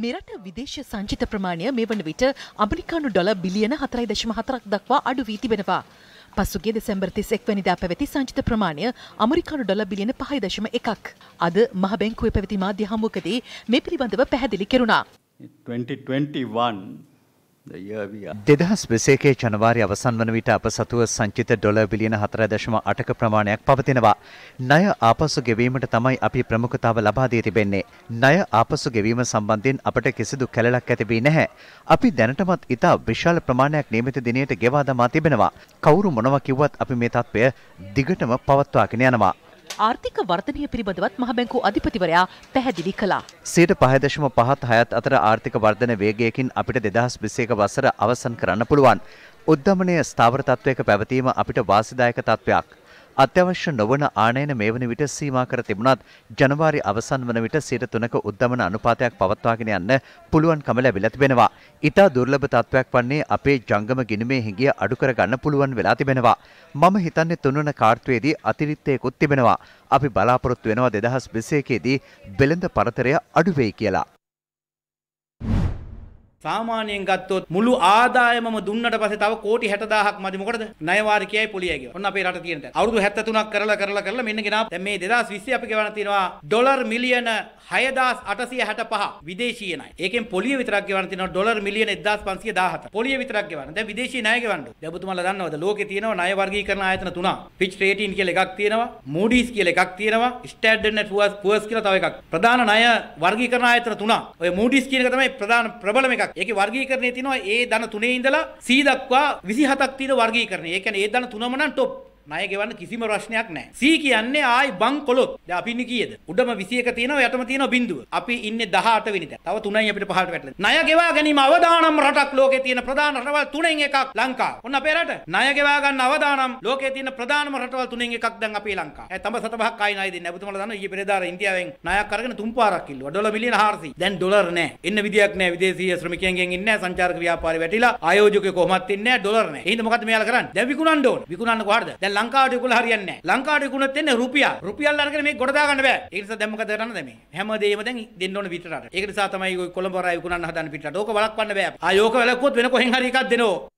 මෙරට විදේශ සංචිත ප්‍රමාණය මේ වන විට අමරිකානු ඩොල බිලියන හතරයි දශම හතරක් දක්වා අඩු වී තිබෙනවා. පසුගේ දෙසැම්බර් තිස්ෙක් වැනිදා පැවැති සංචිත ප්‍රමාණය අමරිකානු ඩොල බිලියන පහයි දශම එකක්. අද මහ බැංකුවේ පැවති මාධ්‍ය හමුවකදී මේ පිළිබඳව පැහැදිලි කෙරුණා. 2021 දෙදහස් විසේකේ ජනවාරි අවසන් වන විට අප සතුව සංචිත ඩොල බිලියන හතර දශම අටක ප්‍රමාණයක් පවතිනවා. ණය ආපසු ගෙවීමට තමයි අපි ප්‍රමුඛතාව ලබා දී තිබෙන්නේ. ණය ආපසු ගෙවීම සම්බන්ධයෙන් අපට කිසිදු කැළලක් ඇතිබී නැහැ. අපි දැනටමත් ඉතා විශාල ප්‍රමාණයක් නියමිත දිනයට ගෙවා දමා තිබෙනවා. කවුරු මොනවා කිව්වත් අපි මේ තත්ත්වය දිගටම පවත්වාගෙන යනවා. ආර්ථික වර්ධනය පිළිබඳවත් මහබැංකු අධිපතිවරයා පැහැදිලි කළා. සීට පහදශම පහත් හයත් අතර ආර්ථික වර්ධන වේගයකින් අපිට දෙදහස් විසේක වසර අවසන් කරන්න පුළුවන්. උද්ධමනය ස්ථාවර තත්ත්වයක පැවතීම අපිට වාසිදායක තත්ත්වයක්. අත්‍යවශ්‍ය නොවන ආනයන මේ වන විට සීමා කර තිබුණත් ජනවාරි අවසන් වන විට සිට තුනක උද්ධමන අනුපාතයක් පවත්වාගෙන යන්න පුළුවන්කම ලැබිලා තිබෙනවා. ඉතා දුර්ලභ තත්ත්වයක් වන්නේ අපේ ජංගම ගිනුමේ හිඟිය අඩු කරගන්න පුළුවන් වෙලා තිබෙනවා. මම හිතන්නේ තුන්වන කාර්තුවේදී අතිරිත්තයකුත් තිබෙනවා. අපි බලාපොරොත්තු වෙනවා 2021 දී වෙළඳ පරතරය අඩු වෙයි කියලා. සාමාන්‍යයෙන් ගත්තොත් මුළු ආදායමම දුන්නට පස්සේ තව කෝටි 60000ක් මදි මොකටද? ණය වාර කියයි පොලියයි කියලා. ඔන්න අපේ රට තියෙන දැන්. අවුරුදු 73ක් කරලා කරලා කරලා මෙන්න ගෙනා. දැන් මේ 2020 අපි ගෙවන තියෙනවා ඩොලර් මිලියන 6865 විදේශීය ණය. ඒකෙන් පොලිය විතරක් ගෙවන තියෙනවා ඩොලර් මිලියන 1517. පොලිය විතරක් ගෙවන. දැන් විදේශීය ණය ගෙවන්න. දැන් ඔබතුමාලා දන්නවද ලෝකේ තියෙනවා ණය වර්ගීකරණ ආයතන තුනක්. Fitch Rating කියලා එකක් තියෙනවා. Moody's කියලා එකක් තියෙනවා. Standard and Poor's කියලා තව එකක්. ප්‍රධාන ණය වර්ගීකරණ ආයතන තුනක්. ඔය Moody's කියන එක තමයි ප්‍රධාන ප්‍රබලම එකක්. ඒකේ වර්ගීකරණය තියෙනවා ඒ ධන තුනේ ඉඳලා C දක්වා 27ක් තියෙන වර්ගීකරණය. ඒ කියන්නේ ඒ ධන තුනම නම් টොප්. ණය ගෙවන්න කිසිම ප්‍රශ්නයක් නැහැ. C කියන්නේ ආයි බං කොලොත්. දැන් අපි ඉන්නේ කීයද? උඩම 21 තියෙනවා යටම තියෙනවා බිඳුව. අපි ඉන්නේ 18 වෙනිද. තව 3යි අපිට පහළට වැටලා. ණය ගෙවා ගැනීම අවදානම් රටක් ලෝකේ තියෙන ප්‍රධාන රටවල් තුනෙන් එකක් ලංකාව. ඔන්න අපේ රට. ණය ගෙවා ගන්න අවදානම් ලෝකේ තියෙන ප්‍රධානම රටවල් තුනෙන් එකක් දැන් අපේ ලංකාව. ඒ තම සතපහක් ආයි ණය දෙන්නේ. ඔබතුමාලා දන්නවා ඊයේ පෙරේදාර ඉන්දියාවෙන් ණයක් අරගෙන තුන් පාරක් ඉල්ලුවා. ඩොලර් මිලියන 400. දැන් ඩොලර් නැහැ. එන්න විදියක් නැහැ. විදේශීය ශ්‍රමිකයන්ගෙන් ඉන්නේ නැහැ. සංචාරක ව්‍යාපාරේ වැටිලා ආයෝජකයෝ කොහොමත් ඉන්නේ නැහැ. ඩොලර් නැහැ. එහෙනම් මොකද මෙයාලා කරන්නේ? දැන් විකුණන්න ඕන. විකුණන්න කොහටද? දැන් දැන් ලංකාවට ඉගුල හරියන්නේ නැහැ. ලංකාවට ඉගුණත් එන්නේ රුපියල්. රුපියල් අරගෙන මේක ගොඩ දාගන්න බෑ. ඒ නිසා දැන් මොකද කරන්නද මේ? හැමදේම දැන් දෙන්න ඕන පිටරට. ඒක නිසා තමයි ඔය කොළඹ රාය ඉගුණන්න හදන පිටරට. ඕක වළක්වන්න බෑ. ආ යෝක වැළක්වුවොත් වෙන කොහෙන් හරි එකක් දෙනෝ.